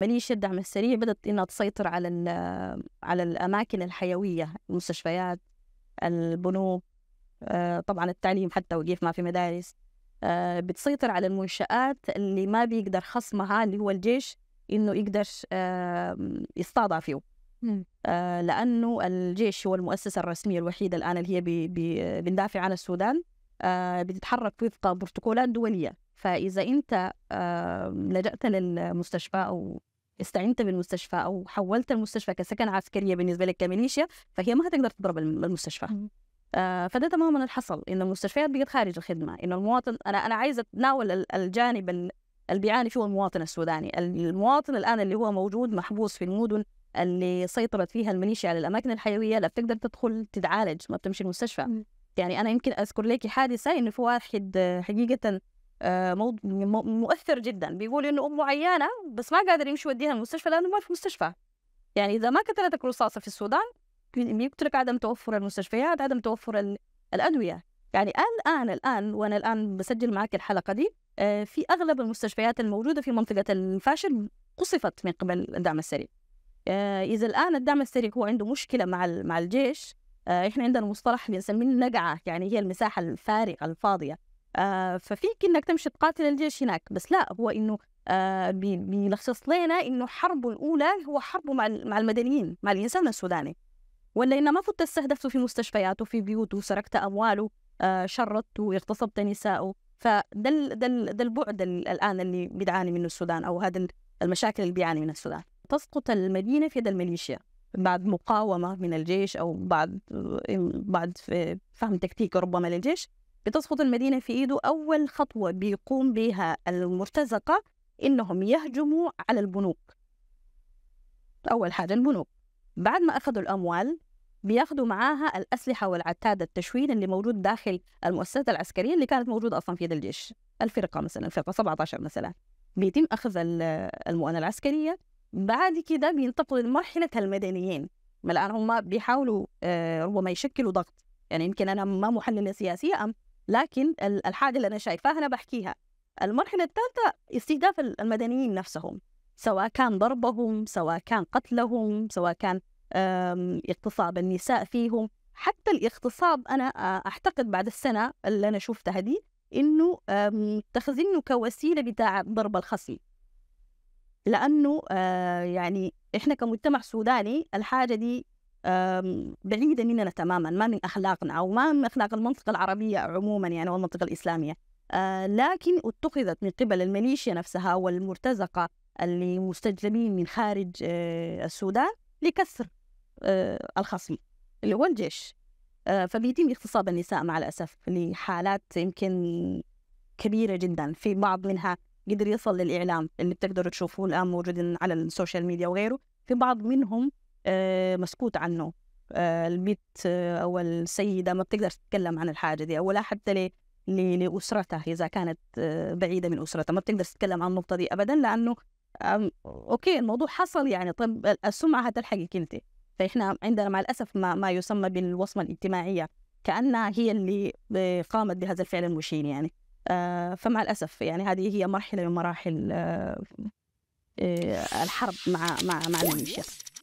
ماليش الدعم السريع بدأت إنها تسيطر على على الأماكن الحيوية المستشفيات البنوك آه، طبعا التعليم حتى وقيف ما في مدارس آه، بتسيطر على المنشآت اللي ما بيقدر خصمها اللي هو الجيش إنه يقدر يستضع فيه آه، لأنه الجيش هو المؤسسة الرسمية الوحيدة الآن اللي هي بندافع عن السودان بتتحرك وفق بروتوكولات دولية فإذا أنت لجأت للمستشفى أو استعنت بالمستشفى أو حولت المستشفى كسكن عسكرية بالنسبة لك كميليشيا فهي ما هتقدر تضرب المستشفى آه، فده تماما اللي حصل إن المستشفيات بقت خارج الخدمة إن المواطن أنا أنا عايزة أتناول الجانب اللي بيعاني فيه المواطن السوداني المواطن الآن اللي هو موجود محبوس في المدن اللي سيطرت فيها الميليشيا على الاماكن الحيويه لا بتقدر تدخل تتعالج ما بتمشي المستشفى يعني انا يمكن اذكر لك حادثه انه في واحد آه، حقيقه آه، مؤثر جدا بيقول انه امه عيانه بس ما قادر يمشي يوديها المستشفى لانه ما في مستشفى يعني اذا ما قتلتك رصاصه في السودان يقتلك عدم توفر المستشفيات عدم توفر الادويه يعني الان الان وانا الان بسجل معك الحلقه دي آه، في اغلب المستشفيات الموجوده في منطقه الفاشل قصفت من قبل الدعم السري آه، اذا الان الدعم السري هو عنده مشكله مع مع الجيش احنا عندنا مصطلح بنسميه النقعه يعني هي المساحه الفارغه الفاضيه آه، ففيك انك تمشي تقاتل الجيش هناك بس لا هو انه آه، بيلخص لنا انه حربه الاولى هو حربه مع مع المدنيين مع الانسان السوداني ولا ما فت استهدفته في مستشفياته في بيوته سرقت امواله آه، شردته واغتصبت نسائه فده ده, البعد الان اللي بيعاني منه السودان او هذا المشاكل اللي بيعاني منها السودان تسقط المدينه في يد الميليشيا بعد مقاومه من الجيش او بعد بعد فهم تكتيكي ربما للجيش بتسقط المدينة في إيده أول خطوة بيقوم بها المرتزقة إنهم يهجموا على البنوك أول حاجة البنوك بعد ما أخذوا الأموال بياخذوا معاها الأسلحة والعتاد التشويه اللي موجود داخل المؤسسات العسكرية اللي كانت موجودة أصلا في يد الجيش الفرقة مثلا الفرقة 17 مثلا بيتم أخذ المؤنة العسكرية بعد كده بينتقلوا لمرحلة المدنيين الآن هم بيحاولوا آه، ربما يشكلوا ضغط يعني يمكن أنا ما محللة سياسية أم لكن الحاجه اللي انا شايفاها انا بحكيها المرحله الثالثه استهداف المدنيين نفسهم سواء كان ضربهم سواء كان قتلهم سواء كان اغتصاب النساء فيهم حتى الاغتصاب انا اعتقد بعد السنه اللي انا شفتها دي انه تخزنه كوسيله بتاع ضرب الخصم لانه يعني احنا كمجتمع سوداني الحاجه دي بعيدة مننا تماما ما من أخلاقنا أو ما من أخلاق المنطقة العربية عموما يعني والمنطقة الإسلامية آه، لكن اتخذت من قبل الميليشيا نفسها والمرتزقة اللي مستجلبين من خارج آه، السودان لكسر آه، الخصم اللي هو الجيش فبيتم اغتصاب النساء مع الأسف لحالات يمكن كبيرة جدا في بعض منها قدر يصل للإعلام اللي بتقدروا تشوفوه الآن موجود على السوشيال ميديا وغيره في بعض منهم آه، مسكوت عنه آه، البيت آه، او السيده ما بتقدر تتكلم عن الحاجه دي او لا حتى لاسرتها اذا كانت بعيده من اسرتها ما بتقدر تتكلم عن النقطه دي ابدا لانه اوكي الموضوع حصل يعني طب السمعه هتلحقك انت فاحنا عندنا مع الاسف ما, ما يسمى بالوصمه الاجتماعيه كانها هي اللي قامت بهذا الفعل المشين يعني فمع الاسف يعني هذه هي مرحله من مراحل الحرب مع مع مع الميليشيا